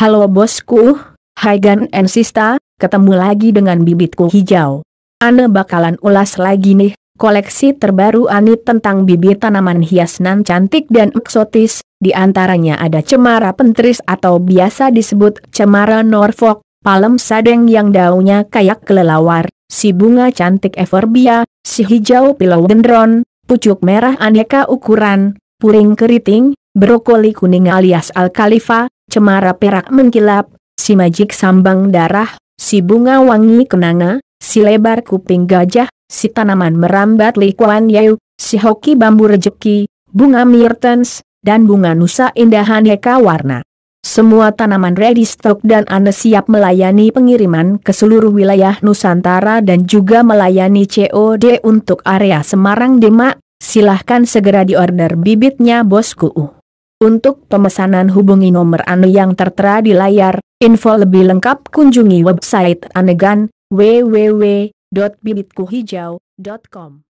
Halo bosku, Hai Gan and Sista, ketemu lagi dengan bibitku hijau. Ane bakalan ulas lagi nih, koleksi terbaru Ani tentang bibit tanaman hias nan cantik dan eksotis, di antaranya ada cemara pentris atau biasa disebut cemara Norfolk, palem sadeng yang daunnya kayak kelelawar, si bunga cantik everbia, si hijau pilau dendron, pucuk merah aneka ukuran, puring keriting, brokoli kuning alias alkalifa, cemara perak mengkilap, si majik sambang darah, si bunga wangi kenanga, si lebar kuping gajah, si tanaman merambat likuan yau, si hoki bambu rejeki, bunga mirtens, dan bunga nusa indahan heka warna. Semua tanaman ready stock dan Anda siap melayani pengiriman ke seluruh wilayah Nusantara dan juga melayani COD untuk area Semarang Demak, silahkan segera diorder bibitnya bosku. Untuk pemesanan hubungi nomor Anu yang tertera di layar, info lebih lengkap kunjungi website Anegan, www.bibitkuhijau.com.